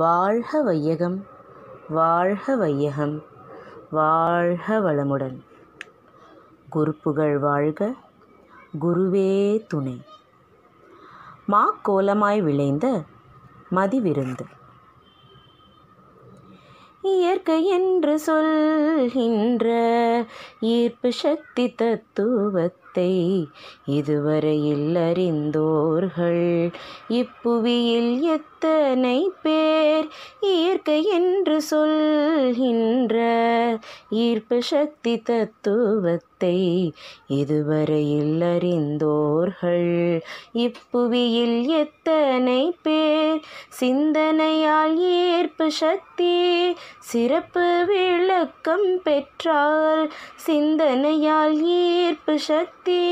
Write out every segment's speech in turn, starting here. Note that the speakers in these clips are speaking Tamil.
வாழ்க வையகம் வாழ்க வையகம் வாழ்க வளமுடன் குரு புகழ் வாழ்க குருவே துணை மா கோலமாய் விளைந்த மதிவிருந்து இயற்கை என்று சொல்கின்ற ஈர்ப்பு சக்தி தத்துவத்தை கருத்தை இதுவரையில் அறிந்தோர்கள் இப்புவியில் எத்தனை பேர் இயற்கை என்று சொல்கின்ற ஈர்ப்பு சக்தி தத்துவத்தை இதுவரையில் அறிந்தோர்கள் இப்புவியில் எத்தனை பேர் சிந்தனையால் ஈர்ப்பு சக்தி சிறப்பு விளக்கம் பெற்றால் சிந்தனையால் ஈர்ப்பு சக்தி சக்தி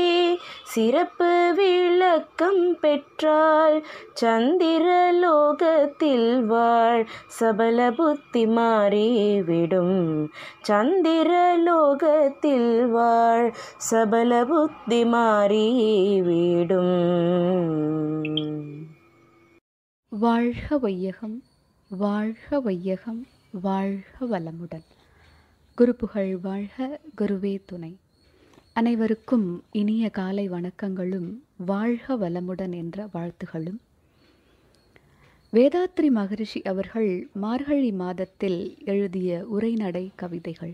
சிறப்பு விளக்கம் பெற்றால் சந்திரலோகத்தில் வாழ் சபல புத்தி மாறிவிடும் சந்திரலோகத்தில் வாழ் சபல புத்தி மாறிவிடும் வாழ்க வையகம் வாழ்க வையகம் வாழ்க வளமுடன் குருப்புகள் வாழ்க குருவே துணை அனைவருக்கும் இனிய காலை வணக்கங்களும் வாழ்க வளமுடன் என்ற வாழ்த்துகளும் வேதாத்ரி மகரிஷி அவர்கள் மார்கழி மாதத்தில் எழுதிய உரைநடை கவிதைகள்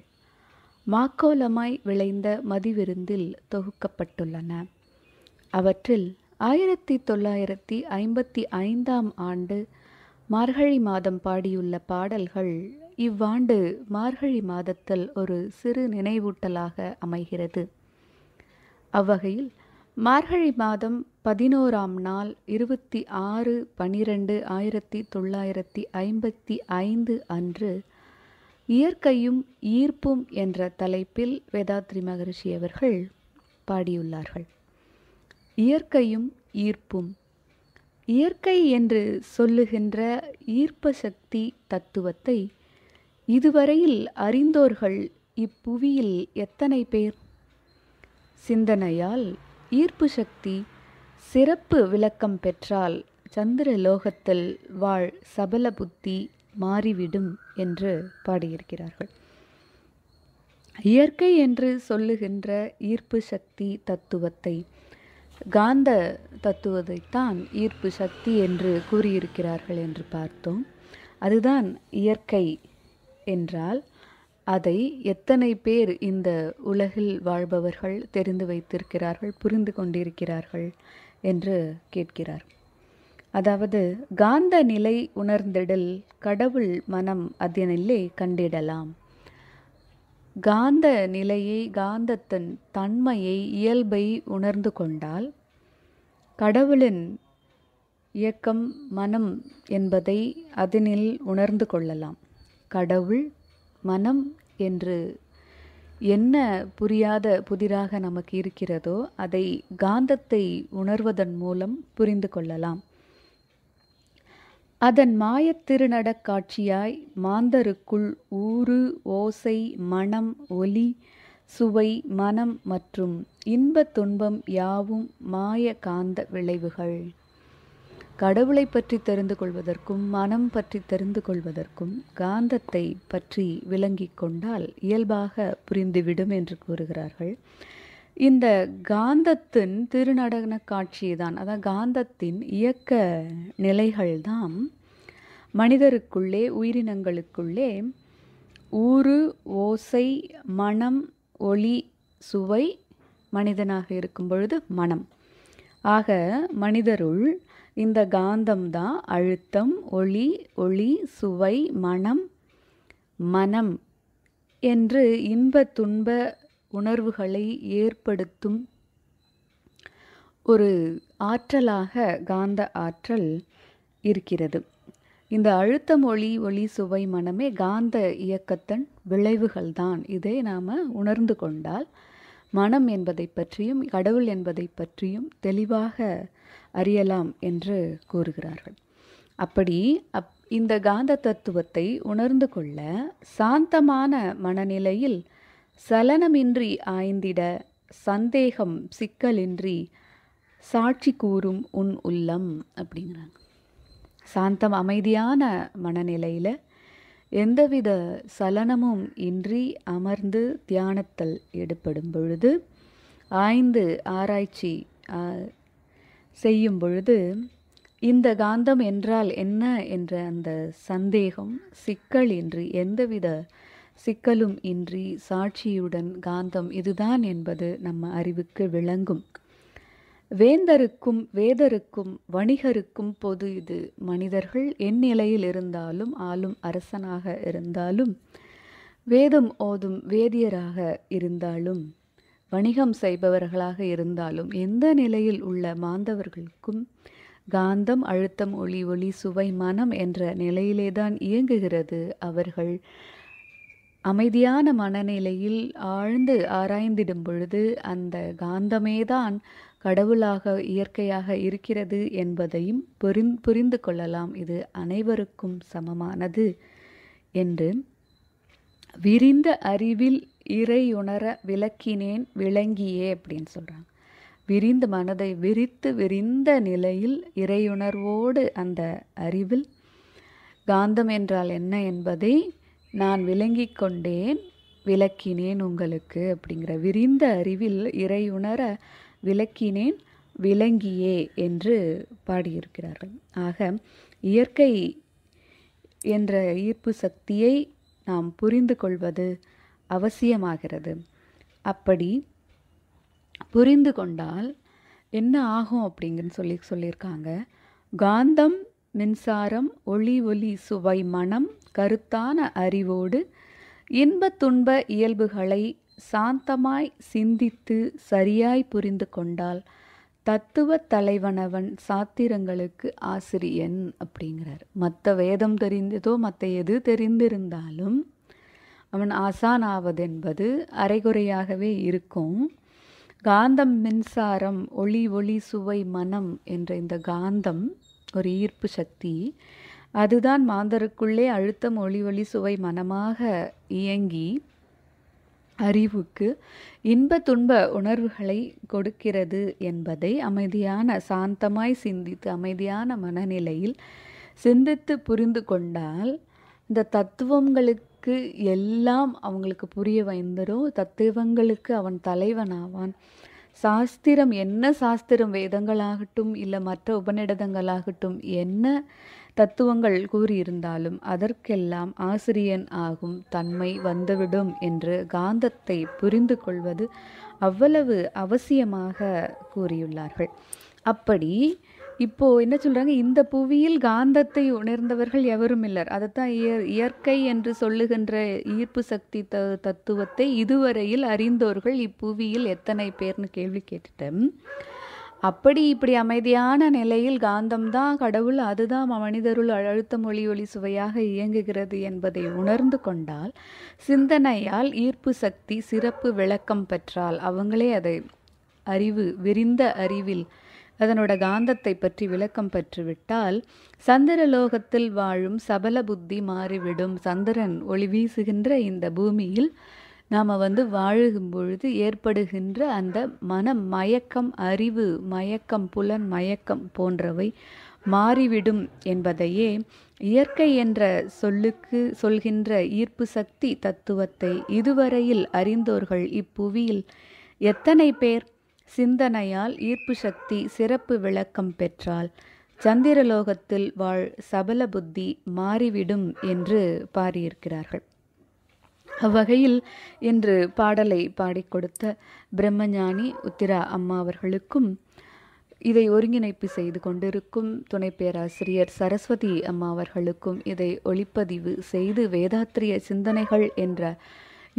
மாக்கோலமாய் விளைந்த மதிவிருந்தில் தொகுக்கப்பட்டுள்ளன அவற்றில் ஆயிரத்தி தொள்ளாயிரத்தி ஐம்பத்தி ஐந்தாம் ஆண்டு மார்கழி மாதம் பாடியுள்ள பாடல்கள் இவ்வாண்டு மார்கழி மாதத்தில் ஒரு சிறு நினைவூட்டலாக அமைகிறது அவ்வகையில் மார்கழி மாதம் பதினோராம் நாள் இருபத்தி ஆறு பனிரெண்டு ஆயிரத்தி தொள்ளாயிரத்தி ஐம்பத்தி ஐந்து அன்று இயற்கையும் ஈர்ப்பும் என்ற தலைப்பில் வேதாத்ரி மகரிஷி அவர்கள் பாடியுள்ளார்கள் இயற்கையும் ஈர்ப்பும் இயற்கை என்று சொல்லுகின்ற ஈர்ப்ப சக்தி தத்துவத்தை இதுவரையில் அறிந்தோர்கள் இப்புவியில் எத்தனை பேர் சிந்தனையால் ஈர்ப்பு சக்தி சிறப்பு விளக்கம் பெற்றால் சந்திரலோகத்தில் வாழ் சபல புத்தி மாறிவிடும் என்று பாடியிருக்கிறார்கள் இயற்கை என்று சொல்லுகின்ற ஈர்ப்பு சக்தி தத்துவத்தை காந்த தத்துவத்தைத்தான் ஈர்ப்பு சக்தி என்று கூறியிருக்கிறார்கள் என்று பார்த்தோம் அதுதான் இயற்கை என்றால் அதை எத்தனை பேர் இந்த உலகில் வாழ்பவர்கள் தெரிந்து வைத்திருக்கிறார்கள் புரிந்து கொண்டிருக்கிறார்கள் என்று கேட்கிறார் அதாவது காந்த நிலை உணர்ந்திடல் கடவுள் மனம் அதனில்லை கண்டிடலாம் காந்த நிலையை காந்தத்தின் தன்மையை இயல்பை உணர்ந்து கொண்டால் கடவுளின் இயக்கம் மனம் என்பதை அதனில் உணர்ந்து கொள்ளலாம் கடவுள் மனம் என்று என்ன புரியாத புதிராக நமக்கு இருக்கிறதோ அதை காந்தத்தை உணர்வதன் மூலம் புரிந்து கொள்ளலாம் அதன் மாயத் காட்சியாய் மாந்தருக்குள் ஊறு ஓசை மனம் ஒலி சுவை மனம் மற்றும் இன்பத் துன்பம் யாவும் மாய காந்த விளைவுகள் கடவுளை பற்றி தெரிந்து கொள்வதற்கும் மனம் பற்றி தெரிந்து கொள்வதற்கும் காந்தத்தை பற்றி விளங்கி கொண்டால் இயல்பாக புரிந்துவிடும் என்று கூறுகிறார்கள் இந்த காந்தத்தின் திருநடன காட்சி தான் அதாவது காந்தத்தின் இயக்க நிலைகள் தான் மனிதருக்குள்ளே உயிரினங்களுக்குள்ளே ஊறு ஓசை மனம் ஒளி சுவை மனிதனாக இருக்கும் பொழுது மனம் ஆக மனிதருள் இந்த காந்தம் தான் அழுத்தம் ஒளி ஒளி சுவை மனம் மனம் என்று இன்ப துன்ப உணர்வுகளை ஏற்படுத்தும் ஒரு ஆற்றலாக காந்த ஆற்றல் இருக்கிறது இந்த அழுத்தம் ஒளி ஒளி சுவை மனமே காந்த இயக்கத்தின் விளைவுகள்தான் இதை நாம் உணர்ந்து கொண்டால் மனம் என்பதை பற்றியும் கடவுள் என்பதை பற்றியும் தெளிவாக அறியலாம் என்று கூறுகிறார்கள் அப்படி அப் இந்த காந்த தத்துவத்தை உணர்ந்து கொள்ள சாந்தமான மனநிலையில் சலனமின்றி ஆய்ந்திட சந்தேகம் சிக்கலின்றி சாட்சி கூறும் உன் உள்ளம் அப்படிங்கிறாங்க சாந்தம் அமைதியான மனநிலையில் எந்தவித சலனமும் இன்றி அமர்ந்து தியானத்தில் எடுப்படும் பொழுது ஆய்ந்து ஆராய்ச்சி செய்யும் பொழுது இந்த காந்தம் என்றால் என்ன என்ற அந்த சந்தேகம் சிக்கல் இன்றி எந்தவித சிக்கலும் இன்றி சாட்சியுடன் காந்தம் இதுதான் என்பது நம்ம அறிவுக்கு விளங்கும் வேந்தருக்கும் வேதருக்கும் வணிகருக்கும் பொது இது மனிதர்கள் என் நிலையில் இருந்தாலும் ஆளும் அரசனாக இருந்தாலும் வேதம் ஓதும் வேதியராக இருந்தாலும் வணிகம் செய்பவர்களாக இருந்தாலும் எந்த நிலையில் உள்ள மாந்தவர்களுக்கும் காந்தம் அழுத்தம் ஒளி ஒளி சுவை மனம் என்ற நிலையிலேதான் இயங்குகிறது அவர்கள் அமைதியான மனநிலையில் ஆழ்ந்து ஆராய்ந்திடும் பொழுது அந்த காந்தமேதான் கடவுளாக இயற்கையாக இருக்கிறது என்பதையும் புரிந் புரிந்து கொள்ளலாம் இது அனைவருக்கும் சமமானது என்று விரிந்த அறிவில் இறையுணர விளக்கினேன் விளங்கியே அப்படின்னு சொல்கிறாங்க விரிந்த மனதை விரித்து விரிந்த நிலையில் இறையுணர்வோடு அந்த அறிவில் காந்தம் என்றால் என்ன என்பதை நான் விளங்கி கொண்டேன் விளக்கினேன் உங்களுக்கு அப்படிங்கிற விரிந்த அறிவில் இறையுணர விளக்கினேன் விளங்கியே என்று பாடியிருக்கிறார்கள் ஆக இயற்கை என்ற ஈர்ப்பு சக்தியை நாம் புரிந்து கொள்வது அவசியமாகிறது அப்படி புரிந்து கொண்டால் என்ன ஆகும் அப்படிங்கன்னு சொல்லி சொல்லியிருக்காங்க காந்தம் மின்சாரம் ஒளி ஒலி சுவை மனம் கருத்தான அறிவோடு இன்ப துன்ப இயல்புகளை சாந்தமாய் சிந்தித்து சரியாய் புரிந்து கொண்டால் தத்துவ தலைவனவன் சாத்திரங்களுக்கு ஆசிரியன் அப்படிங்கிறார் மற்ற வேதம் தெரிந்ததோ மற்ற எது தெரிந்திருந்தாலும் அவன் ஆசானாவதென்பது அரைகுறையாகவே இருக்கும் காந்தம் மின்சாரம் ஒளி ஒளி சுவை மனம் என்ற இந்த காந்தம் ஒரு ஈர்ப்பு சக்தி அதுதான் மாந்தருக்குள்ளே அழுத்தம் ஒளி ஒளி சுவை மனமாக இயங்கி அறிவுக்கு இன்ப துன்ப உணர்வுகளை கொடுக்கிறது என்பதை அமைதியான சாந்தமாய் சிந்தித்து அமைதியான மனநிலையில் சிந்தித்து புரிந்து கொண்டால் இந்த தத்துவங்களுக்கு அவனுக்கு எல்லாம் அவங்களுக்கு புரிய வந்துடும் தத்துவங்களுக்கு அவன் தலைவனாவான் சாஸ்திரம் என்ன சாஸ்திரம் வேதங்களாகட்டும் இல்லை மற்ற உபநிடதங்களாகட்டும் என்ன தத்துவங்கள் கூறியிருந்தாலும் அதற்கெல்லாம் ஆசிரியன் ஆகும் தன்மை வந்துவிடும் என்று காந்தத்தை புரிந்து கொள்வது அவ்வளவு அவசியமாக கூறியுள்ளார்கள் அப்படி இப்போது என்ன சொல்கிறாங்க இந்த புவியில் காந்தத்தை உணர்ந்தவர்கள் எவரும் இல்லர் அதைத்தான் இயற்கை என்று சொல்லுகின்ற ஈர்ப்பு சக்தி த தத்துவத்தை இதுவரையில் அறிந்தோர்கள் இப்புவியில் எத்தனை பேர்னு கேள்வி கேட்டுட்டேன் அப்படி இப்படி அமைதியான நிலையில் காந்தம்தான் கடவுள் அதுதான் மனிதருள் அழுத்த மொழி ஒளி சுவையாக இயங்குகிறது என்பதை உணர்ந்து கொண்டால் சிந்தனையால் ஈர்ப்பு சக்தி சிறப்பு விளக்கம் பெற்றால் அவங்களே அதை அறிவு விரிந்த அறிவில் அதனோட காந்தத்தை பற்றி விளக்கம் பெற்றுவிட்டால் சந்திரலோகத்தில் வாழும் சபல புத்தி மாறிவிடும் சந்திரன் ஒளி வீசுகின்ற இந்த பூமியில் நாம் வந்து வாழும் பொழுது ஏற்படுகின்ற அந்த மன மயக்கம் அறிவு மயக்கம் புலன் மயக்கம் போன்றவை மாறிவிடும் என்பதையே இயற்கை என்ற சொல்லுக்கு சொல்கின்ற ஈர்ப்பு சக்தி தத்துவத்தை இதுவரையில் அறிந்தோர்கள் இப்புவியில் எத்தனை பேர் சிந்தனையால் ஈர்ப்பு சக்தி சிறப்பு விளக்கம் பெற்றால் சந்திரலோகத்தில் வாழ் சபல புத்தி மாறிவிடும் என்று பாடியிருக்கிறார்கள் அவ்வகையில் இன்று பாடலை பாடிக் கொடுத்த பிரம்மஞானி உத்திரா அம்மா அவர்களுக்கும் இதை ஒருங்கிணைப்பு செய்து கொண்டிருக்கும் துணை பேராசிரியர் சரஸ்வதி அம்மா அவர்களுக்கும் இதை ஒளிப்பதிவு செய்து வேதாத்திரிய சிந்தனைகள் என்ற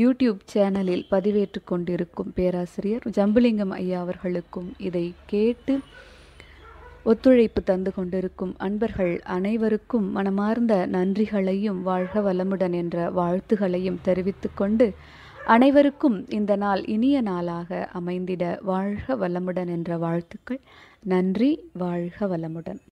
யூடியூப் சேனலில் பதிவேற்று கொண்டிருக்கும் பேராசிரியர் ஜம்புலிங்கம் ஐயா அவர்களுக்கும் இதை கேட்டு ஒத்துழைப்பு தந்து கொண்டிருக்கும் அன்பர்கள் அனைவருக்கும் மனமார்ந்த நன்றிகளையும் வாழ்க வளமுடன் என்ற வாழ்த்துகளையும் தெரிவித்துக்கொண்டு அனைவருக்கும் இந்த நாள் இனிய நாளாக அமைந்திட வாழ்க வளமுடன் என்ற வாழ்த்துக்கள் நன்றி வாழ்க வளமுடன்